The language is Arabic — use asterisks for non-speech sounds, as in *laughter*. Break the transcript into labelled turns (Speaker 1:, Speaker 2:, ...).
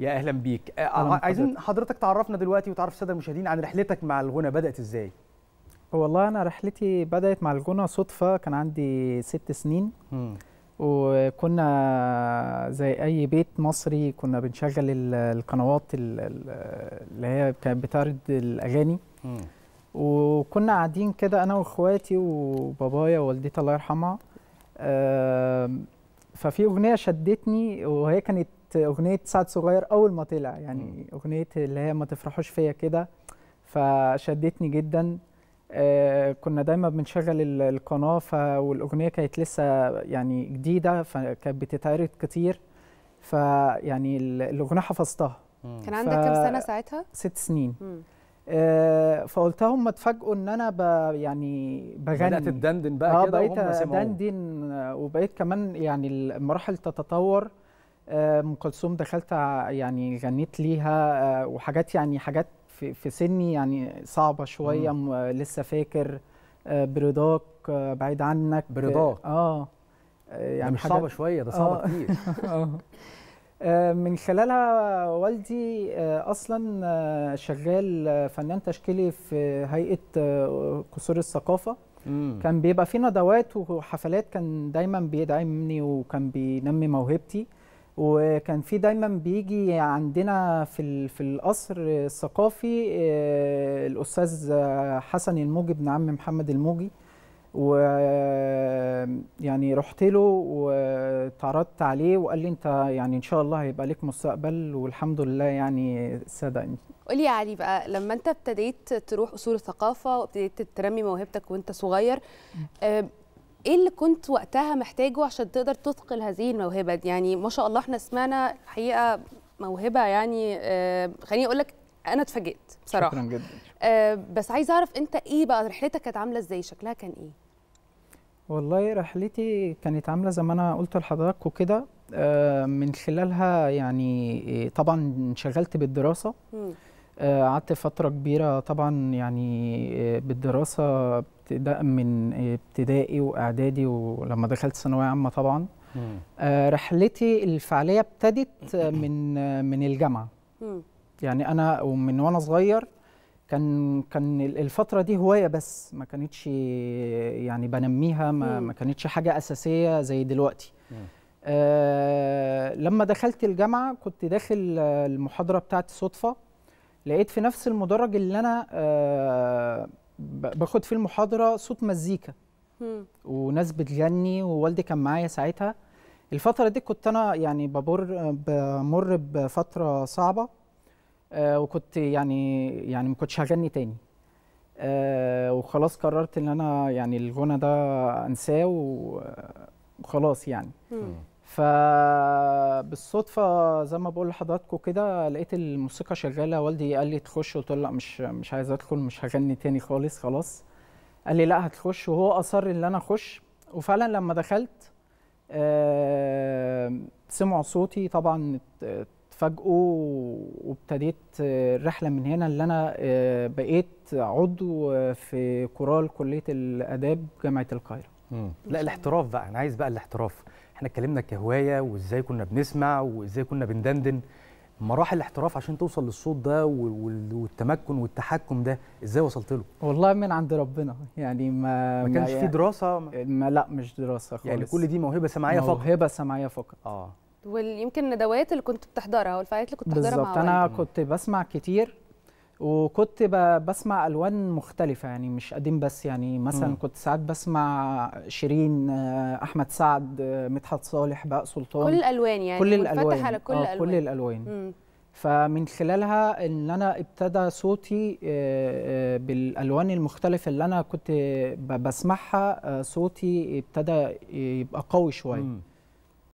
Speaker 1: يا اهلا بيك عايزين حضرتك تعرفنا دلوقتي وتعرف الساده المشاهدين عن رحلتك مع الغنى بدات ازاي والله انا رحلتي بدات مع الغنى صدفه كان عندي ست سنين م. وكنا زي اي بيت مصري كنا بنشغل القنوات اللي هي كانت بتعرض الاغاني م. وكنا قاعدين كده انا واخواتي وبابايا ووالدتي الله يرحمها ففي اغنيه شدتني وهي كانت اغنيه سعد صغير اول ما طلع يعني م. اغنيه اللي هي ما تفرحوش فيا كده فشدتني جدا آه كنا دايما بنشغل القناه والاغنيه كانت لسه يعني جديده فكانت بتتعرض كتير فيعني الاغنيه حفظتها مم. كان عندك كام سنه ساعتها ست سنين آه فقلت لهم اتفاجئوا ان انا ب يعني بغني بدات تدندن بقى آه كده بقيت ادندن وبقيت كمان يعني المراحل تتطور آه، ام كلثوم دخلت يعني غنيت ليها آه، وحاجات يعني حاجات في سني يعني صعبه شويه لسه فاكر آه، برضاك بعيد عنك برضاك اه يعني مش صعبه شويه ده صعبه *laughs* آه كتير آه من خلالها والدي اصلا شغال فنان تشكيلي في هيئه قصور الثقافه مم. كان بيبقى في ندوات وحفلات كان دايما بيدعمني وكان بينمي موهبتي وكان في دايما بيجي عندنا في في القصر الثقافي آه، الاستاذ حسن الموجي ابن عم محمد الموجي و يعني رحت له وتعرضت عليه وقال لي انت يعني ان شاء الله هيبقى لك مستقبل والحمد لله يعني صدقني قولي يا علي بقى لما انت ابتديت تروح اصول الثقافه وابتديت ترمي موهبتك وانت صغير ايه اللي كنت وقتها محتاجه عشان تقدر تثقل هذه الموهبه دي يعني ما شاء الله احنا سمعنا الحقيقه موهبه يعني آه، خليني اقول لك انا اتفاجئت بصراحه شكرا جدا آه، بس عايزه اعرف انت ايه بقى رحلتك كانت عامله ازاي شكلها كان ايه والله رحلتي كانت عامله زي ما انا قلت لحضرتك وكده آه، من خلالها يعني طبعا انشغلت بالدراسه قعدت فتره كبيره طبعا يعني بالدراسه ابتداء من ابتدائي واعدادي ولما دخلت ثانويه عامه طبعا آه رحلتي الفعاليه ابتدت آه، من آه، من الجامعه يعني انا ومن وانا صغير كان كان الفتره دي هوايه بس ما كانتش يعني بنميها ما, ما كانتش حاجه اساسيه زي دلوقتي آه لما دخلت الجامعه كنت داخل آه، المحاضره بتاعتي صدفه لقيت في نفس المدرج اللي انا آه باخد في المحاضره صوت مزيكا وناس بتغني ووالدي كان معايا ساعتها الفتره دي كنت انا يعني بمر بمر بفتره صعبه آه وكنت يعني يعني ما كنتش هغني تاني آه وخلاص قررت ان انا يعني الغنى ده انساه وخلاص يعني فبالصدفه زي ما بقول لحضراتكم كده لقيت الموسيقى شغاله والدي قال لي تخش قلت له لا مش مش عايز ادخل مش هغني تاني خالص خلاص قال لي لا هتخش وهو اصر ان انا اخش وفعلا لما دخلت سمعوا صوتي طبعا اتفاجئوا وابتديت الرحله من هنا اللي انا آه، بقيت عضو في كورال كليه الاداب جامعه القاهره لا الاحتراف بقى انا عايز بقى الاحتراف احنا اتكلمنا كهوايه وازاي كنا بنسمع وازاي كنا بندندن مراحل الاحتراف عشان توصل للصوت ده والتمكن والتحكم ده ازاي وصلت له والله من عند ربنا يعني ما ما كانش في يعني دراسه ما لا مش دراسه خالص يعني كل دي موهبه سمعيه فقط موهبه سمعيه فقط اه ويمكن الندوات اللي كنت بتحضرها والفعاليات اللي كنت بتحضرها بالظبط انا كنت بسمع كتير وكنت بسمع الوان مختلفه يعني مش قديم بس يعني مثلا كنت ساعات بسمع شيرين آه، احمد سعد آه، مدحت صالح بقى سلطان كل الالوان يعني كل الالوان على كل آه، الالوان كل الالوان فمن خلالها ان انا ابتدى صوتي بالالوان المختلفه اللي انا كنت بسمعها صوتي ابتدى يبقى قوي شويه